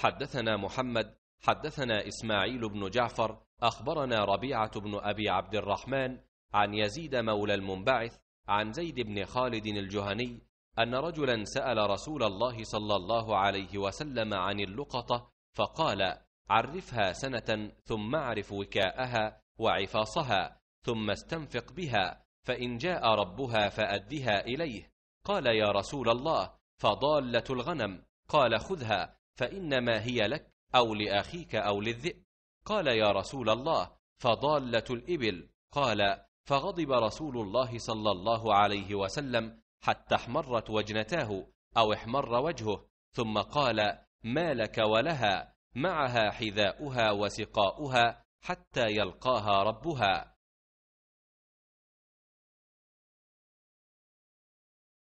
حدثنا محمد حدثنا إسماعيل بن جعفر أخبرنا ربيعة بن أبي عبد الرحمن عن يزيد مولى المنبعث عن زيد بن خالد الجهني أن رجلا سأل رسول الله صلى الله عليه وسلم عن اللقطة فقال عرفها سنة ثم اعرف وكاءها وعفاصها ثم استنفق بها فإن جاء ربها فأدها إليه قال يا رسول الله فضالة الغنم قال خذها فإنما هي لك أو لأخيك أو للذئب قال يا رسول الله فضالة الإبل قال فغضب رسول الله صلى الله عليه وسلم حتى احمرت وجنتاه أو احمر وجهه ثم قال ما لك ولها معها حذاؤها وسقاؤها حتى يلقاها ربها